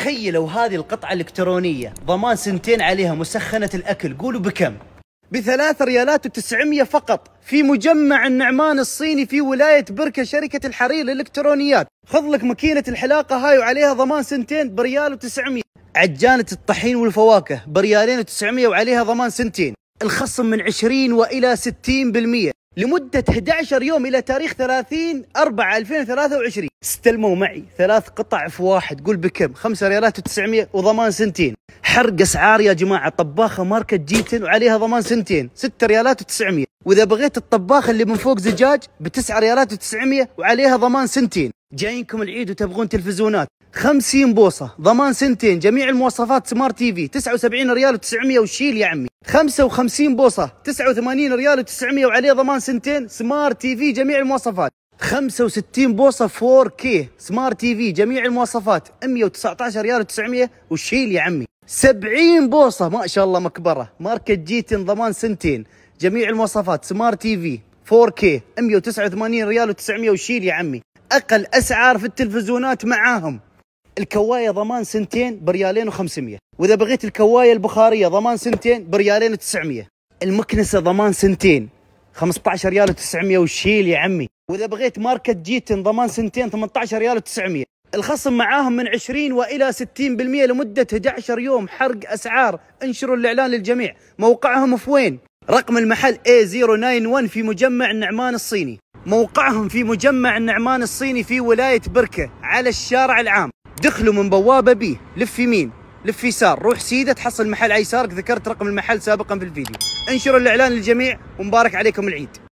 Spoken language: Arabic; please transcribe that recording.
تخيلوا هذه القطعة الإلكترونية ضمان سنتين عليها مسخنة الأكل قولوا بكم بثلاث ريالات وتسعمية فقط في مجمع النعمان الصيني في ولاية بركة شركة الحرير للإلكترونيات خذ لك ماكينة الحلاقة هاي وعليها ضمان سنتين بريال وتسعمية عجانة الطحين والفواكه بريالين وتسعمية وعليها ضمان سنتين الخصم من 20 وإلى 60% لمدة 11 يوم إلى تاريخ 30 4 2023 استلموا معي ثلاث قطع في واحد قول بكم 5 ريالات و900 وضمان سنتين حرق أسعار يا جماعة طباخة ماركة جيتن وعليها ضمان سنتين 6 ريالات و900 وإذا بغيت الطباخ اللي من فوق زجاج ب 9 ريالات و900 وعليها ضمان سنتين جايينكم العيد وتبغون تلفزيونات 50 بوصة ضمان سنتين جميع المواصفات سمارت تي في 79 ريال و900 وشيل يا عمي 55 بوصه 89 ريال و900 وعليه ضمان سنتين سمارت تي في جميع المواصفات 65 بوصه 4K سمارت تي في جميع المواصفات 119 ريال و900 وشيل يا عمي 70 بوصه ما شاء الله مكبره ماركه جيتن ضمان سنتين جميع المواصفات سمارت تي في 4K 189 ريال و900 وشيل يا عمي اقل اسعار في التلفزيونات معاهم الكوايه ضمان سنتين بريالين و500 واذا بغيت الكوايه البخاريه ضمان سنتين بريالين و900 المكنسه ضمان سنتين 15 ريال و900 وشيل يا عمي واذا بغيت ماركه جيتن ضمان سنتين 18 ريال و900 الخصم معاهم من 20 والى 60% لمده 11 يوم حرق اسعار انشروا الاعلان للجميع موقعهم في وين رقم المحل A091 في مجمع النعمان الصيني موقعهم في مجمع النعمان الصيني في ولايه بركه على الشارع العام دخلوا من بوابه بي لف يمين لف يسار روح سيده تحصل محل عيسارك ذكرت رقم المحل سابقا في الفيديو انشروا الاعلان للجميع ومبارك عليكم العيد